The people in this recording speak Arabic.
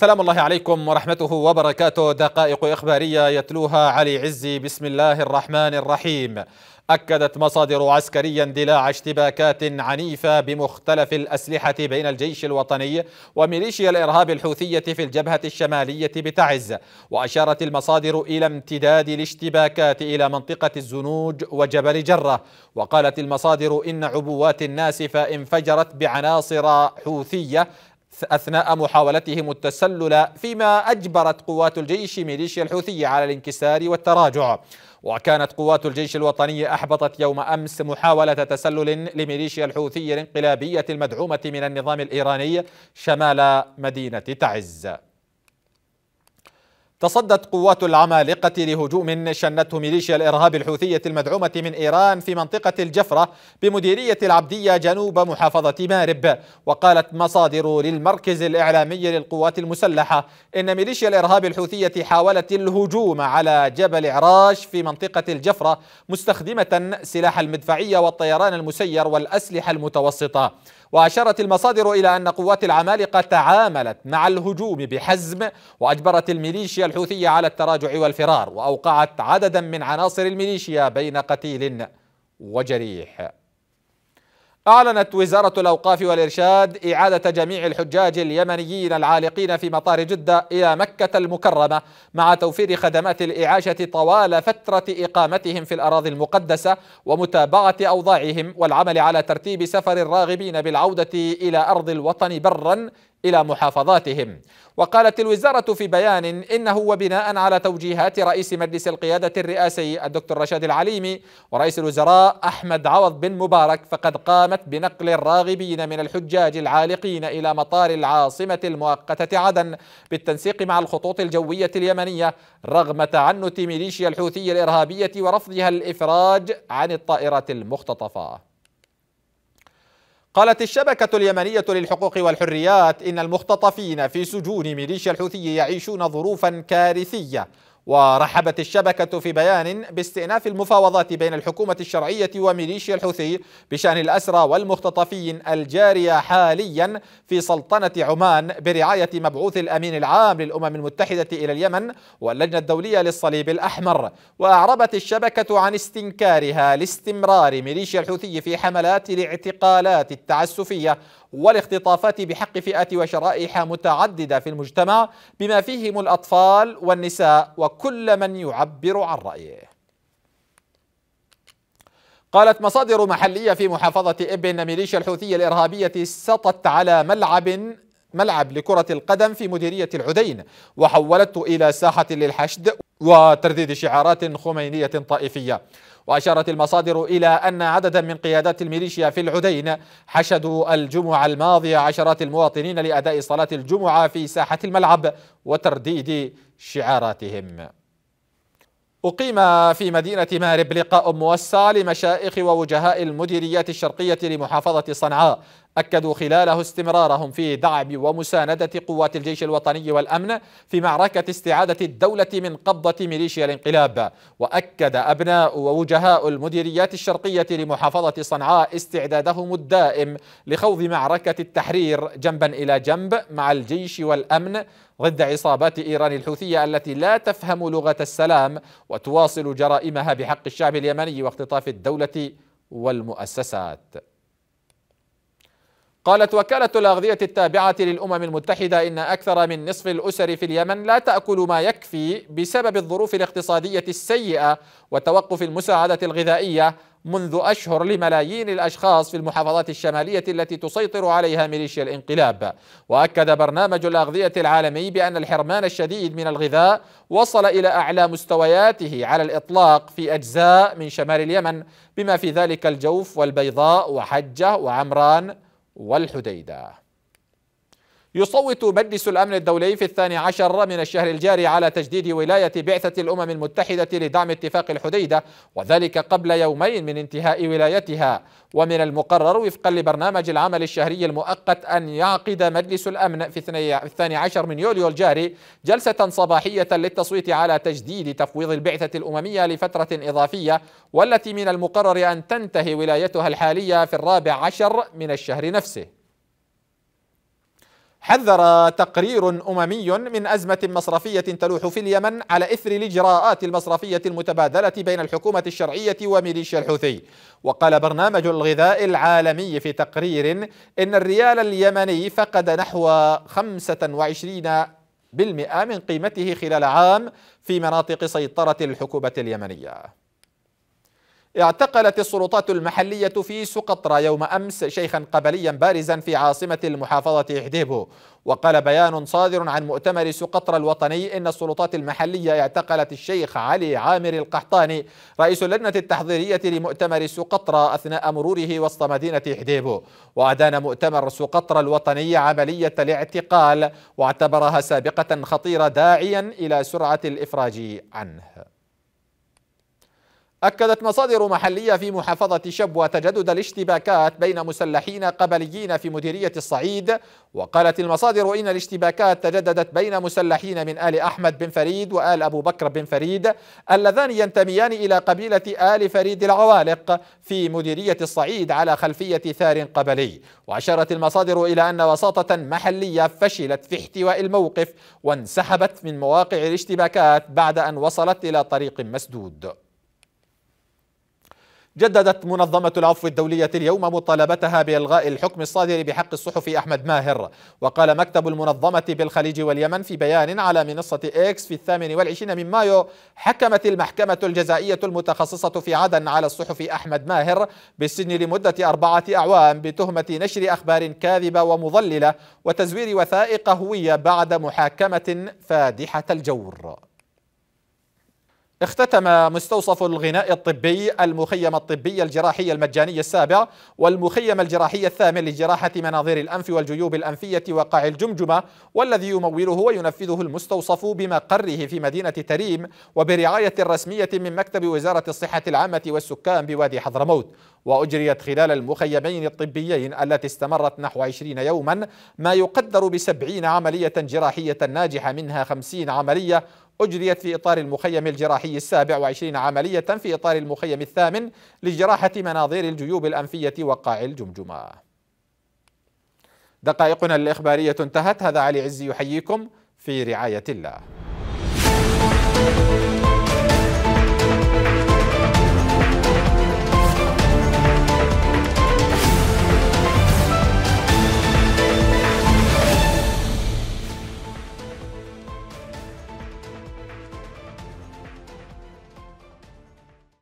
سلام الله عليكم ورحمته وبركاته دقائق إخبارية يتلوها علي عزي بسم الله الرحمن الرحيم أكدت مصادر عسكرية اندلاع اشتباكات عنيفة بمختلف الأسلحة بين الجيش الوطني وميليشيا الإرهاب الحوثية في الجبهة الشمالية بتعز وأشارت المصادر إلى امتداد الاشتباكات إلى منطقة الزنوج وجبل جرة وقالت المصادر إن عبوات ناسفة انفجرت بعناصر حوثية أثناء محاولتهم التسلل فيما أجبرت قوات الجيش ميليشيا الحوثية على الانكسار والتراجع وكانت قوات الجيش الوطني أحبطت يوم أمس محاولة تسلل لميليشيا الحوثية الانقلابية المدعومة من النظام الإيراني شمال مدينة تعز تصدت قوات العمالقة لهجوم شنته ميليشيا الإرهاب الحوثية المدعومة من إيران في منطقة الجفرة بمديرية العبدية جنوب محافظة مارب وقالت مصادر للمركز الإعلامي للقوات المسلحة إن ميليشيا الإرهاب الحوثية حاولت الهجوم على جبل عراش في منطقة الجفرة مستخدمة سلاح المدفعية والطيران المسير والأسلحة المتوسطة وأشارت المصادر إلى أن قوات العمالقة تعاملت مع الهجوم بحزم وأجبرت الميليشيا الحوثية على التراجع والفرار وأوقعت عددا من عناصر الميليشيا بين قتيل وجريح أعلنت وزارة الأوقاف والإرشاد إعادة جميع الحجاج اليمنيين العالقين في مطار جدة إلى مكة المكرمة مع توفير خدمات الإعاشة طوال فترة إقامتهم في الأراضي المقدسة ومتابعة أوضاعهم والعمل على ترتيب سفر الراغبين بالعودة إلى أرض الوطن برا الى محافظاتهم وقالت الوزاره في بيان انه وبناء على توجيهات رئيس مجلس القياده الرئاسي الدكتور رشاد العليمي ورئيس الوزراء احمد عوض بن مبارك فقد قامت بنقل الراغبين من الحجاج العالقين الى مطار العاصمه المؤقته عدن بالتنسيق مع الخطوط الجويه اليمنيه رغم تعنت ميليشيا الحوثيه الارهابيه ورفضها الافراج عن الطائرات المختطفه قالت الشبكة اليمنية للحقوق والحريات إن المختطفين في سجون ميليشيا الحوثي يعيشون ظروفا كارثية ورحبت الشبكة في بيان باستئناف المفاوضات بين الحكومة الشرعية وميليشيا الحوثي بشأن الأسرى والمختطفين الجارية حاليا في سلطنة عمان برعاية مبعوث الأمين العام للأمم المتحدة إلى اليمن واللجنة الدولية للصليب الأحمر وأعربت الشبكة عن استنكارها لاستمرار ميليشيا الحوثي في حملات الاعتقالات التعسفية والاختطافات بحق فئات وشرائح متعددة في المجتمع بما فيهم الأطفال والنساء وكل من يعبر عن رأيه قالت مصادر محلية في محافظة إبن ميليشيا الحوثية الإرهابية سطت على ملعب ملعب لكرة القدم في مديرية العدين وحولته إلى ساحة للحشد وترديد شعارات خمينية طائفية وأشارت المصادر إلى أن عددا من قيادات الميليشيا في العدين حشدوا الجمعة الماضية عشرات المواطنين لأداء صلاة الجمعة في ساحة الملعب وترديد شعاراتهم أقيم في مدينة مارب لقاء موسع لمشائخ ووجهاء المديريات الشرقية لمحافظة صنعاء أكدوا خلاله استمرارهم في دعم ومساندة قوات الجيش الوطني والأمن في معركة استعادة الدولة من قبضة ميليشيا الانقلاب وأكد أبناء ووجهاء المديريات الشرقية لمحافظة صنعاء استعدادهم الدائم لخوض معركة التحرير جنبا إلى جنب مع الجيش والأمن ضد عصابات إيران الحوثية التي لا تفهم لغة السلام وتواصل جرائمها بحق الشعب اليمني واختطاف الدولة والمؤسسات قالت وكالة الأغذية التابعة للأمم المتحدة إن أكثر من نصف الأسر في اليمن لا تأكل ما يكفي بسبب الظروف الاقتصادية السيئة وتوقف المساعدة الغذائية منذ أشهر لملايين الأشخاص في المحافظات الشمالية التي تسيطر عليها ميليشيا الانقلاب وأكد برنامج الأغذية العالمي بأن الحرمان الشديد من الغذاء وصل إلى أعلى مستوياته على الإطلاق في أجزاء من شمال اليمن بما في ذلك الجوف والبيضاء وحجة وعمران والحديده يصوت مجلس الأمن الدولي في الثاني عشر من الشهر الجاري على تجديد ولاية بعثة الأمم المتحدة لدعم اتفاق الحديدة وذلك قبل يومين من انتهاء ولايتها ومن المقرر وفقا لبرنامج العمل الشهري المؤقت أن يعقد مجلس الأمن في الثاني عشر من يوليو الجاري جلسة صباحية للتصويت على تجديد تفويض البعثة الأممية لفترة إضافية والتي من المقرر أن تنتهي ولايتها الحالية في الرابع عشر من الشهر نفسه حذر تقرير أممي من أزمة مصرفية تلوح في اليمن على إثر الإجراءات المصرفية المتبادلة بين الحكومة الشرعية وميليشيا الحوثي وقال برنامج الغذاء العالمي في تقرير إن الريال اليمني فقد نحو 25 من قيمته خلال عام في مناطق سيطرة الحكومة اليمنية اعتقلت السلطات المحلية في سقطرى يوم أمس شيخا قبليا بارزا في عاصمة المحافظة إحديبو وقال بيان صادر عن مؤتمر سقطرى الوطني إن السلطات المحلية اعتقلت الشيخ علي عامر القحطاني رئيس اللجنة التحضيرية لمؤتمر سقطرى أثناء مروره وسط مدينة إحديبو وأدان مؤتمر سقطرى الوطني عملية الاعتقال واعتبرها سابقة خطيرة داعيا إلى سرعة الإفراج عنه أكدت مصادر محلية في محافظة شبوة تجدد الاشتباكات بين مسلحين قبليين في مديرية الصعيد وقالت المصادر إن الاشتباكات تجددت بين مسلحين من آل أحمد بن فريد وآل أبو بكر بن فريد اللذان ينتميان إلى قبيلة آل فريد العوالق في مديرية الصعيد على خلفية ثار قبلي وأشارت المصادر إلى أن وساطة محلية فشلت في احتواء الموقف وانسحبت من مواقع الاشتباكات بعد أن وصلت إلى طريق مسدود جددت منظمة العفو الدولية اليوم مطالبتها بإلغاء الحكم الصادر بحق الصحفي أحمد ماهر وقال مكتب المنظمة بالخليج واليمن في بيان على منصة إكس في الثامن والعشرين من مايو حكمت المحكمة الجزائية المتخصصة في عدن على الصحفي أحمد ماهر بالسجن لمدة أربعة أعوام بتهمة نشر أخبار كاذبة ومضللة وتزوير وثائق هوية بعد محاكمة فادحة الجور اختتم مستوصف الغناء الطبي المخيم الطبي الجراحي المجاني السابع والمخيم الجراحي الثامن لجراحة مناظير الأنف والجيوب الأنفية وقاع الجمجمة والذي يموله وينفذه المستوصف بمقره في مدينة تريم وبرعاية رسمية من مكتب وزارة الصحة العامة والسكان بوادي حضرموت وأجريت خلال المخيمين الطبيين التي استمرت نحو 20 يوما ما يقدر بسبعين عملية جراحية ناجحة منها خمسين عملية أجريت في إطار المخيم الجراحي السابع وعشرين عملية في إطار المخيم الثامن لجراحة مناظير الجيوب الأنفية وقاع الجمجمة دقائقنا الإخبارية انتهت هذا علي عزي يحييكم في رعاية الله